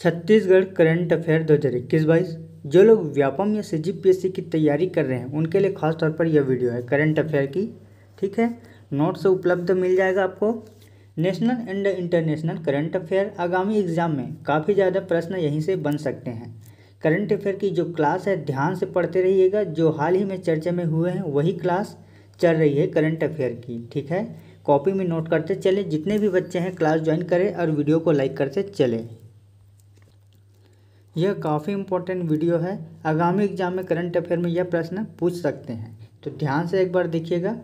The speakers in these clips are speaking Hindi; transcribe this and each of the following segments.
छत्तीसगढ़ करंट अफेयर दो हज़ार इक्कीस बाईस जो लोग व्यापम या सी जी की तैयारी कर रहे हैं उनके लिए खास तौर पर यह वीडियो है करंट अफेयर की ठीक है नोट्स उपलब्ध मिल जाएगा आपको national and international current affair आगामी एग्जाम में काफ़ी ज़्यादा प्रश्न यहीं से बन सकते हैं करंट अफेयर की जो क्लास है ध्यान से पढ़ते रहिएगा जो हाल ही में चर्चा में हुए हैं वही क्लास चल रही है करंट अफेयर की ठीक है कॉपी में नोट करते चले जितने भी बच्चे हैं क्लास ज्वाइन करें और वीडियो को लाइक करते चले यह काफ़ी इंपॉर्टेंट वीडियो है आगामी एग्जाम में करंट अफेयर में यह प्रश्न पूछ सकते हैं तो ध्यान से एक बार देखिएगा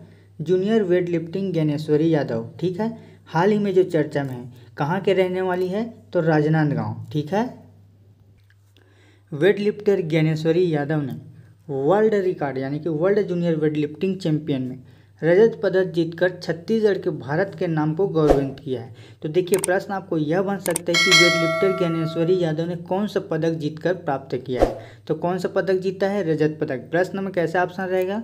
junior weight lifting Gyaneshwari Yadav ठीक है हाल ही में जो चर्चा में है कहाँ के रहने वाली है तो राजनांदगांव ठीक है वेट लिफ्टर ज्ञानेश्वरी यादव ने वर्ल्ड रिकॉर्ड यानी कि world junior weight lifting champion में रजत पदक जीतकर छत्तीसगढ़ के भारत के नाम को गौरवान्वित किया है तो देखिए प्रश्न आपको यह बन सकता है कि वेट लिफ्टर ज्ञानेश्वरी यादव ने कौन सा पदक जीतकर प्राप्त किया है तो कौन सा पदक जीता है रजत पदक प्रश्न में कैसा ऑप्शन रहेगा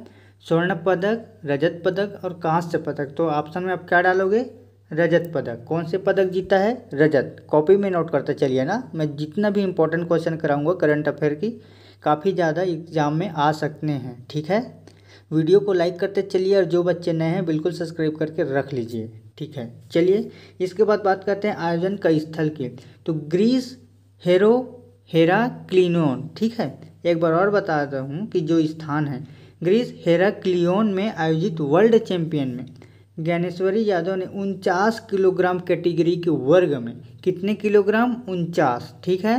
स्वर्ण पदक रजत पदक और कांस्य पदक तो ऑप्शन में आप क्या डालोगे रजत पदक कौन से पदक जीता है रजत कॉपी में नोट करते चलिए ना मैं जितना भी इंपॉर्टेंट क्वेश्चन कराऊंगा करंट अफेयर की काफ़ी ज़्यादा एग्जाम में आ सकते हैं ठीक है वीडियो को लाइक करते चलिए और जो बच्चे नए हैं बिल्कुल सब्सक्राइब करके रख लीजिए ठीक है चलिए इसके बाद बात करते हैं आयोजन का स्थल की तो ग्रीस हेरो हेरा क्लिनोन ठीक है एक बार और बताता हूँ कि जो स्थान है ग्रीस हेरा क्लियोन में आयोजित वर्ल्ड चैंपियन में ज्ञानेश्वरी यादव ने उनचास किलोग्राम कैटेगरी के वर्ग में कितने किलोग्राम उनचास ठीक है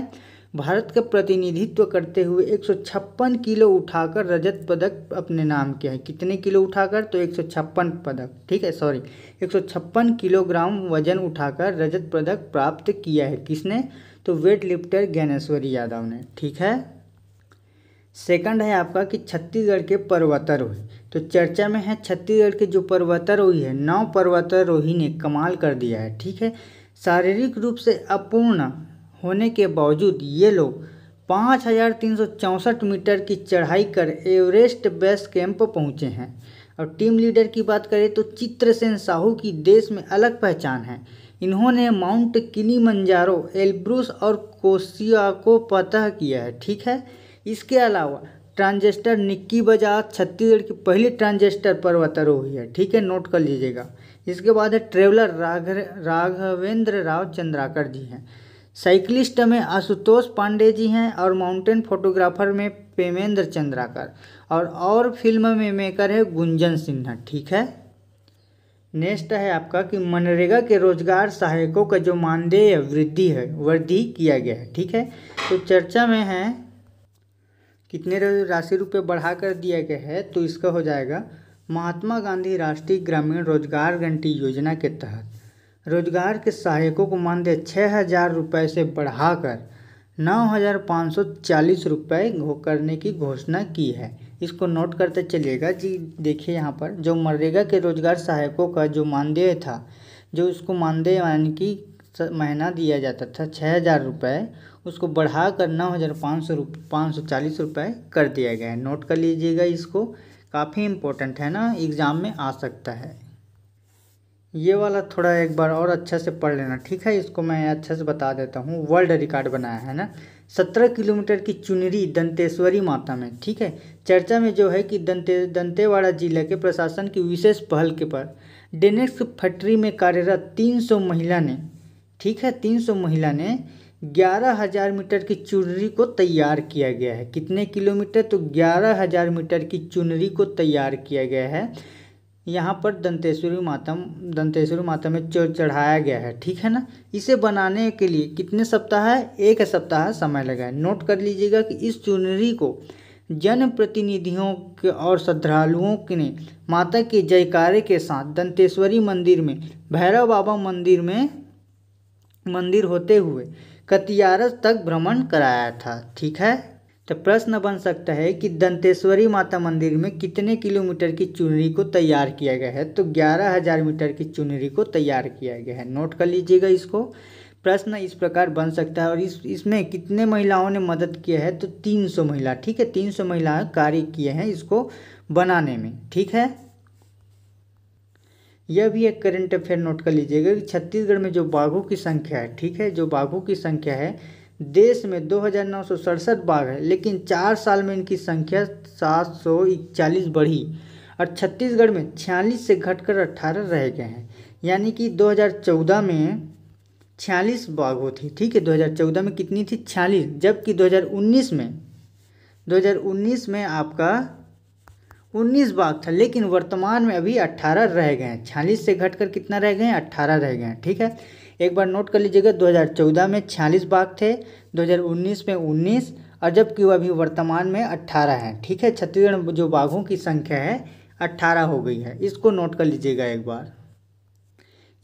भारत का प्रतिनिधित्व करते हुए एक सौ छप्पन किलो उठाकर रजत पदक अपने नाम किया है कितने किलो उठाकर तो एक सौ छप्पन पदक ठीक है सॉरी एक सौ छप्पन किलोग्राम वजन उठाकर रजत पदक प्राप्त किया है किसने तो वेट लिफ्टर ज्ञानेश्वरी यादव ने ठीक है सेकंड है आपका कि छत्तीसगढ़ के पर्वतारोही तो चर्चा में है छत्तीसगढ़ के जो पर्वतारोही है नौ पर्वतारोही ने कमाल कर दिया है ठीक है शारीरिक रूप से अपूर्ण होने के बावजूद ये लोग पाँच हज़ार तीन सौ चौंसठ मीटर की चढ़ाई कर एवरेस्ट बेस कैंप पहुँचे हैं और टीम लीडर की बात करें तो चित्रसेन साहू की देश में अलग पहचान है इन्होंने माउंट मंजारो एल्ब्रूस और कोसिया को पतह किया है ठीक है इसके अलावा ट्रांजिस्टर निक्की बजाज छत्तीसगढ़ की पहली ट्रांजिस्टर पर्वतारोही है ठीक है नोट कर लीजिएगा इसके बाद है ट्रेवलर राघ राघवेंद्र राव चंद्राकर जी हैं साइकिलिस्ट में आशुतोष पांडे जी हैं और माउंटेन फोटोग्राफर में पेमेंद्र चंद्राकर और और फिल्म में मेकर है गुंजन सिन्हा ठीक है नेक्स्ट है आपका कि मनरेगा के रोजगार सहायकों का जो मानदेय वृद्धि है वृद्धि किया गया है ठीक है तो चर्चा में है कितने राशि रुपये बढ़ा कर दिया गया है तो इसका हो जाएगा महात्मा गांधी राष्ट्रीय ग्रामीण रोजगार गारंटी योजना के तहत रोजगार के सहायकों को मानदेय छः हज़ार रुपये से बढ़ाकर नौ हज़ार पाँच सौ चालीस रुपये करने की घोषणा की है इसको नोट करते चलिएगा जी देखिए यहाँ पर जो मनरेगा के रोजगार सहायकों का जो मानदेय था जो उसको मानदेय यानी कि महीना दिया जाता था छः हज़ार रुपये उसको बढ़ाकर नौ हज़ार पाँच सौ पाँच सौ चालीस रुपये कर दिया गया है नोट कर लीजिएगा इसको काफ़ी इम्पोर्टेंट है ना एग्ज़ाम में आ सकता है ये वाला थोड़ा एक बार और अच्छे से पढ़ लेना ठीक है इसको मैं अच्छे से बता देता हूँ वर्ल्ड रिकॉर्ड बनाया है ना सत्रह किलोमीटर की चुनरी दंतेश्वरी माता में ठीक है चर्चा में जो है कि दंते दंतेवाड़ा जिले के प्रशासन की विशेष पहल के पर डेनेक्स फैक्ट्री में कार्यरत तीन सौ महिला ने ठीक है तीन सौ महिला ने ग्यारह हज़ार मीटर की चुनरी को तैयार किया गया है कितने किलोमीटर तो ग्यारह हज़ार मीटर की चुनरी को तैयार किया गया है यहाँ पर दंतेश्वरी माता दंतेश्वरी माता में चढ़ चढ़ाया गया है ठीक है ना इसे बनाने के लिए कितने सप्ताह है एक सप्ताह समय लगा है नोट कर लीजिएगा कि इस चुनरी को जनप्रतिनिधियों के और श्रद्धालुओं ने माता के जयकारे के साथ दंतेश्वरी मंदिर में भैरव बाबा मंदिर में मंदिर होते हुए कतियारस तक भ्रमण कराया था ठीक है तो प्रश्न बन सकता है कि दंतेश्वरी माता मंदिर में कितने किलोमीटर की चुनरी को तैयार किया गया है तो ग्यारह हजार मीटर की चुनरी को तैयार किया गया है नोट कर लीजिएगा इसको प्रश्न इस प्रकार बन सकता है और इस इसमें कितने महिलाओं ने मदद किया है तो 300 महिला ठीक है 300 महिला कार्य किए हैं इसको बनाने में ठीक है यह भी एक करंट अफेयर नोट कर लीजिएगा कि छत्तीसगढ़ में जो बाघों की संख्या है ठीक है जो बाघों की संख्या है देश में दो हज़ार नौ सौ सड़सठ बाघ है लेकिन चार साल में इनकी संख्या सात सौ इकचालीस बढ़ी और छत्तीसगढ़ में छियालीस से घटकर अट्ठारह रह गए हैं यानी कि 2014 में छियालीस बाघ थी ठीक है 2014 में कितनी थी छियालीस जबकि 2019 में 2019 में आपका उन्नीस बाघ था लेकिन वर्तमान में अभी अट्ठारह रह गए हैं छियालीस से घटकर कितना रह गए हैं अट्ठारह रह गए हैं ठीक है एक बार नोट कर लीजिएगा 2014 में छियालीस बाघ थे 2019 में उन्नीस और जबकि वो अभी वर्तमान में अट्ठारह हैं ठीक है छत्तीसगढ़ में जो बाघों की संख्या है अट्ठारह हो गई है इसको नोट कर लीजिएगा एक बार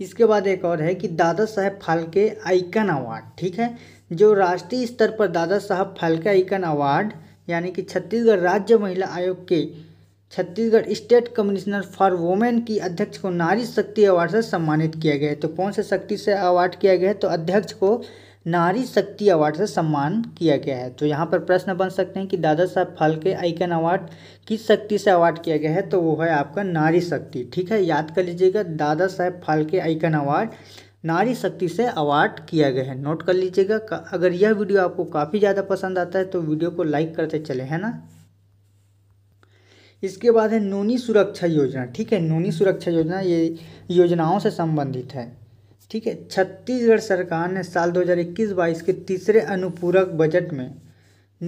इसके बाद एक और है कि दादा साहेब फाल्के आइकन अवार्ड ठीक है जो राष्ट्रीय स्तर पर दादा साहब फाल्के आइकन अवार्ड यानी कि छत्तीसगढ़ राज्य महिला आयोग के Chhattisgarh state commissioner for women की अध्यक्ष को नारी शक्ति अवार्ड से सम्मानित किया गया है तो कौन से शक्ति से अवार्ड किया गया है तो अध्यक्ष को नारी शक्ति अवार्ड से सम्मान किया गया है तो यहाँ पर प्रश्न बन सकते हैं कि दादा साहब फालके आइकन अवार्ड किस शक्ति से अवार्ड किया गया है तो वो है आपका नारी शक्ति ठीक है याद कर लीजिएगा दादा साहब फालके आइकन अवार्ड नारी शक्ति से अवार्ड किया गया है नोट कर लीजिएगा अगर यह वीडियो आपको काफ़ी ज़्यादा पसंद आता है तो वीडियो को लाइक करते चले है ना इसके बाद है नोनी सुरक्षा योजना ठीक है नोनी हम्म। सुरक्षा योजना ये योजनाओं से संबंधित है ठीक है छत्तीसगढ़ सरकार ने साल 2021-22 के तीसरे अनुपूरक बजट में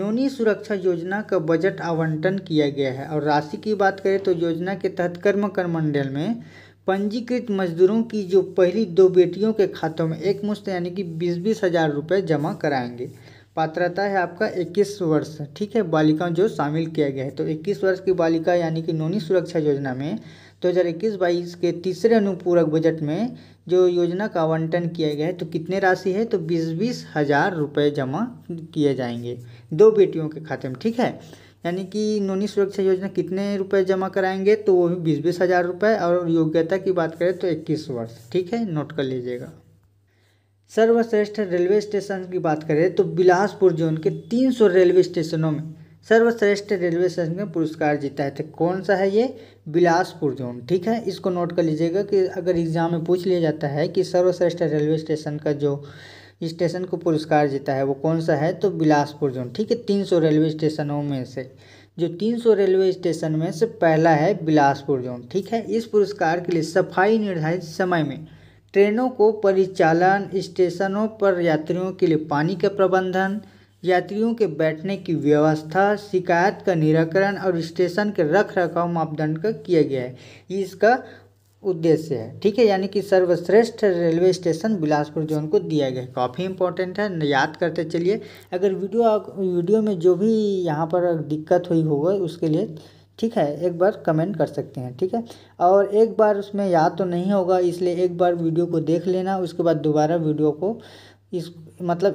नोनी सुरक्षा योजना का बजट आवंटन किया गया है और राशि की बात करें तो योजना के तहत कर्म कर मंडल में पंजीकृत मजदूरों की जो पहली दो बेटियों के खातों में एक मुश्त यानी कि बीस बीस हज़ार रुपये जमा कराएंगे पात्रता है आपका 21 वर्ष ठीक है बालिकाओं जो शामिल किया गया है तो 21 वर्ष की बालिका यानी कि नोनी सुरक्षा योजना में दो इक्कीस बाईस के तीसरे अनुपूरक बजट में जो योजना का आवंटन किया गया है तो कितने राशि है तो बीस बीस हज़ार रुपये जमा किए जाएंगे दो बेटियों के खाते में ठीक है यानी कि नोनी सुरक्षा योजना कितने रुपए जमा कराएंगे तो वो भी बीस बीस हज़ार रुपये और योग्यता की बात करें तो इक्कीस वर्ष ठीक है नोट कर लीजिएगा सर्वश्रेष्ठ रेलवे स्टेशन की बात करें तो बिलासपुर जोन के 300 रेलवे स्टेशनों में सर्वश्रेष्ठ रेलवे स्टेशन में पुरस्कार जीता है तो कौन सा है ये बिलासपुर जोन ठीक है इसको नोट कर लीजिएगा कि अगर एग्जाम में पूछ लिया जाता है कि सर्वश्रेष्ठ रेलवे स्टेशन का जो स्टेशन को पुरस्कार जीता है वो कौन सा है तो बिलासपुर जोन ठीक है तीन सौ रेलवे स्टेशनों में से जो 300 रेलवे स्टेशन में से पहला है बिलासपुर जोन ठीक है इस पुरस्कार के लिए सफाई निर्धारित समय में ट्रेनों को परिचालन स्टेशनों पर यात्रियों के लिए पानी का प्रबंधन यात्रियों के बैठने की व्यवस्था शिकायत का निराकरण और स्टेशन के रख रखाव मापदंड का किया गया है ये इसका उद्देश्य है ठीक है यानी कि सर्वश्रेष्ठ रेलवे स्टेशन बिलासपुर जोन को दिया गया है काफ़ी इंपॉर्टेंट है याद करते चलिए अगर वीडियो वीडियो में जो भी यहाँ पर दिक्कत हुई होगा उसके लिए ठीक है एक बार कमेंट कर सकते हैं ठीक है और एक बार उसमें याद तो नहीं होगा इसलिए एक बार वीडियो को देख लेना उसके बाद दोबारा वीडियो को इस मतलब